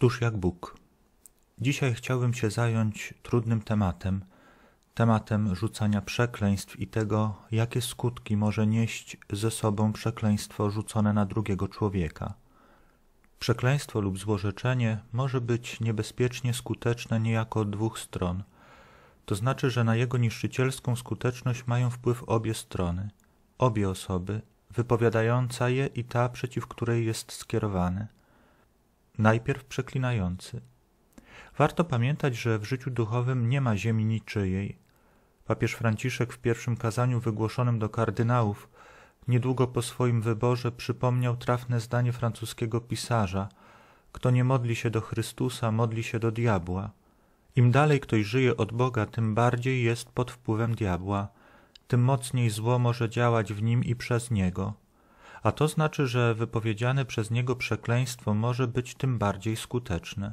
Któż jak Bóg? Dzisiaj chciałbym się zająć trudnym tematem, tematem rzucania przekleństw i tego, jakie skutki może nieść ze sobą przekleństwo rzucone na drugiego człowieka. Przekleństwo lub złorzeczenie może być niebezpiecznie skuteczne niejako od dwóch stron. To znaczy, że na jego niszczycielską skuteczność mają wpływ obie strony, obie osoby, wypowiadająca je i ta, przeciw której jest skierowane najpierw przeklinający. Warto pamiętać, że w życiu duchowym nie ma ziemi niczyjej. Papież Franciszek w pierwszym kazaniu wygłoszonym do kardynałów niedługo po swoim wyborze przypomniał trafne zdanie francuskiego pisarza kto nie modli się do Chrystusa, modli się do diabła. Im dalej ktoś żyje od Boga, tym bardziej jest pod wpływem diabła, tym mocniej zło może działać w nim i przez niego a to znaczy, że wypowiedziane przez niego przekleństwo może być tym bardziej skuteczne.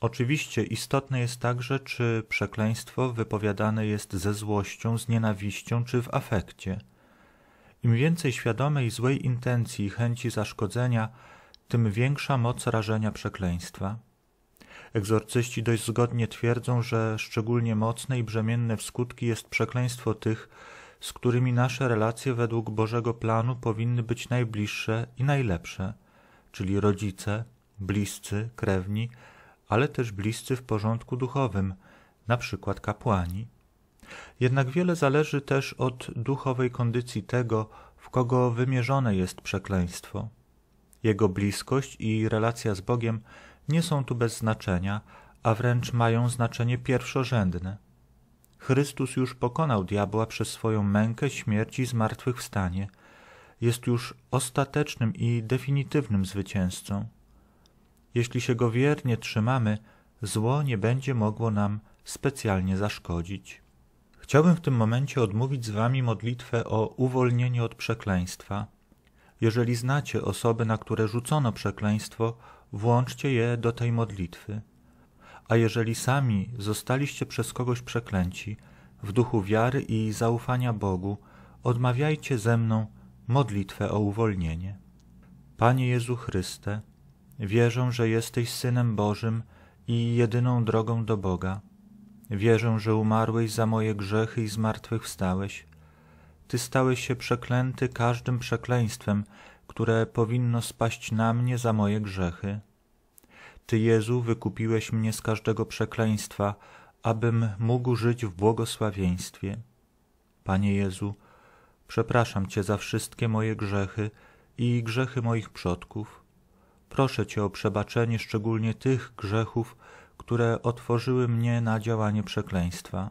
Oczywiście istotne jest także, czy przekleństwo wypowiadane jest ze złością, z nienawiścią czy w afekcie. Im więcej świadomej złej intencji i chęci zaszkodzenia, tym większa moc rażenia przekleństwa. Egzorcyści dość zgodnie twierdzą, że szczególnie mocne i brzemienne w skutki jest przekleństwo tych, z którymi nasze relacje według Bożego planu powinny być najbliższe i najlepsze, czyli rodzice, bliscy, krewni, ale też bliscy w porządku duchowym, na przykład kapłani. Jednak wiele zależy też od duchowej kondycji tego, w kogo wymierzone jest przekleństwo. Jego bliskość i relacja z Bogiem nie są tu bez znaczenia, a wręcz mają znaczenie pierwszorzędne. Chrystus już pokonał diabła przez swoją mękę, śmierć i zmartwychwstanie. Jest już ostatecznym i definitywnym zwycięzcą. Jeśli się go wiernie trzymamy, zło nie będzie mogło nam specjalnie zaszkodzić. Chciałbym w tym momencie odmówić z wami modlitwę o uwolnienie od przekleństwa. Jeżeli znacie osoby, na które rzucono przekleństwo, włączcie je do tej modlitwy. A jeżeli sami zostaliście przez kogoś przeklęci, w duchu wiary i zaufania Bogu, odmawiajcie ze mną modlitwę o uwolnienie. Panie Jezu Chryste, wierzę, że jesteś Synem Bożym i jedyną drogą do Boga. Wierzę, że umarłeś za moje grzechy i zmartwychwstałeś. Ty stałeś się przeklęty każdym przekleństwem, które powinno spaść na mnie za moje grzechy. Ty, Jezu, wykupiłeś mnie z każdego przekleństwa, abym mógł żyć w błogosławieństwie. Panie Jezu, przepraszam Cię za wszystkie moje grzechy i grzechy moich przodków. Proszę Cię o przebaczenie szczególnie tych grzechów, które otworzyły mnie na działanie przekleństwa.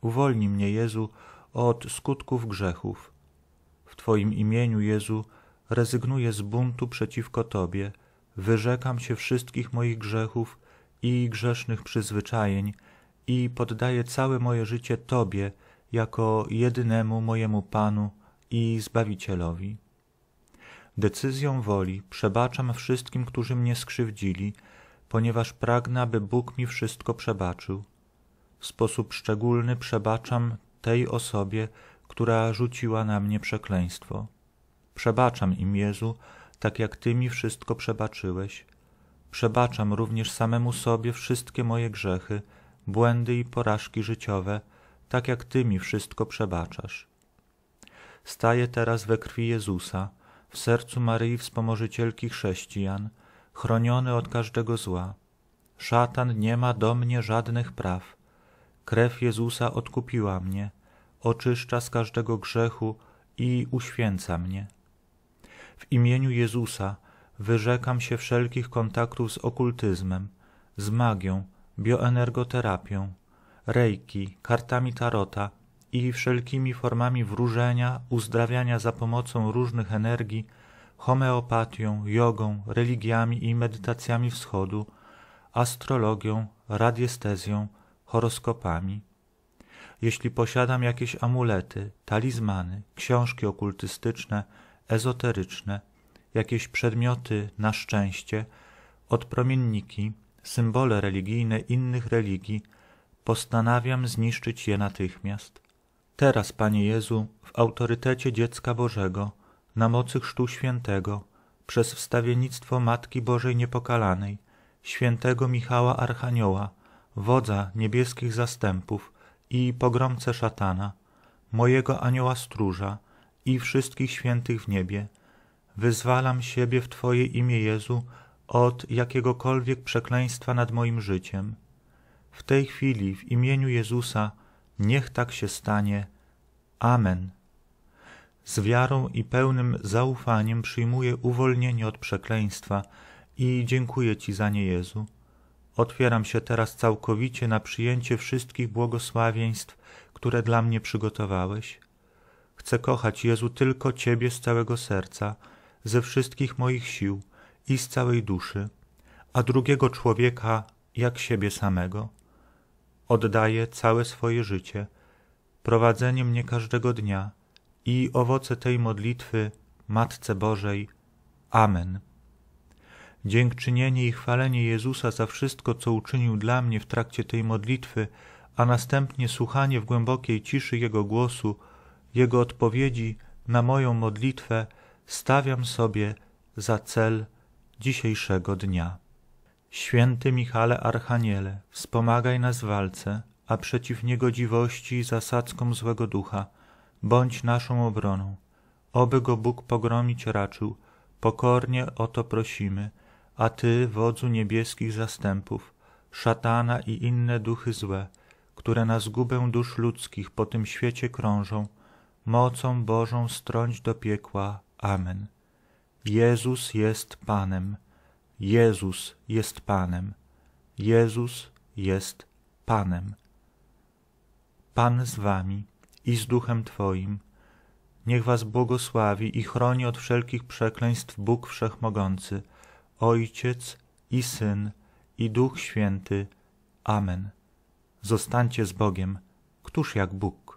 Uwolnij mnie, Jezu, od skutków grzechów. W Twoim imieniu, Jezu, rezygnuję z buntu przeciwko Tobie – wyrzekam się wszystkich moich grzechów i grzesznych przyzwyczajeń i poddaję całe moje życie Tobie jako jedynemu mojemu Panu i Zbawicielowi. Decyzją woli przebaczam wszystkim, którzy mnie skrzywdzili, ponieważ pragnę, aby Bóg mi wszystko przebaczył. W sposób szczególny przebaczam tej osobie, która rzuciła na mnie przekleństwo. Przebaczam im, Jezu, tak jak Ty mi wszystko przebaczyłeś. Przebaczam również samemu sobie wszystkie moje grzechy, błędy i porażki życiowe, tak jak Ty mi wszystko przebaczasz. Staję teraz we krwi Jezusa, w sercu Maryi Wspomożycielki chrześcijan, chroniony od każdego zła. Szatan nie ma do mnie żadnych praw. Krew Jezusa odkupiła mnie, oczyszcza z każdego grzechu i uświęca mnie. W imieniu Jezusa wyrzekam się wszelkich kontaktów z okultyzmem, z magią, bioenergoterapią, reiki, kartami tarota i wszelkimi formami wróżenia, uzdrawiania za pomocą różnych energii, homeopatią, jogą, religiami i medytacjami wschodu, astrologią, radiestezją, horoskopami. Jeśli posiadam jakieś amulety, talizmany, książki okultystyczne, ezoteryczne, jakieś przedmioty na szczęście, odpromienniki, symbole religijne innych religii, postanawiam zniszczyć je natychmiast. Teraz, Panie Jezu, w autorytecie dziecka Bożego, na mocy Chrztu Świętego, przez wstawiennictwo Matki Bożej Niepokalanej, świętego Michała Archanioła, wodza niebieskich zastępów i pogromcę szatana, mojego anioła stróża, i wszystkich świętych w niebie, wyzwalam siebie w Twoje imię Jezu od jakiegokolwiek przekleństwa nad moim życiem. W tej chwili w imieniu Jezusa niech tak się stanie. Amen. Z wiarą i pełnym zaufaniem przyjmuję uwolnienie od przekleństwa i dziękuję Ci za nie, Jezu. Otwieram się teraz całkowicie na przyjęcie wszystkich błogosławieństw, które dla mnie przygotowałeś. Chcę kochać, Jezu, tylko Ciebie z całego serca, ze wszystkich moich sił i z całej duszy, a drugiego człowieka jak siebie samego. Oddaję całe swoje życie, prowadzenie mnie każdego dnia i owoce tej modlitwy Matce Bożej. Amen. Dziękczynienie i chwalenie Jezusa za wszystko, co uczynił dla mnie w trakcie tej modlitwy, a następnie słuchanie w głębokiej ciszy Jego głosu – jego odpowiedzi na moją modlitwę stawiam sobie za cel dzisiejszego dnia. Święty Michale Archaniele, wspomagaj nas w walce, a przeciw niegodziwości i zasadzkom złego ducha bądź naszą obroną. Oby go Bóg pogromić raczył, pokornie o to prosimy, a Ty, wodzu niebieskich zastępów, szatana i inne duchy złe, które na zgubę dusz ludzkich po tym świecie krążą, mocą Bożą strąć do piekła. Amen. Jezus jest Panem. Jezus jest Panem. Jezus jest Panem. Pan z wami i z duchem Twoim. Niech was błogosławi i chroni od wszelkich przekleństw Bóg Wszechmogący, Ojciec i Syn i Duch Święty. Amen. Zostańcie z Bogiem, któż jak Bóg.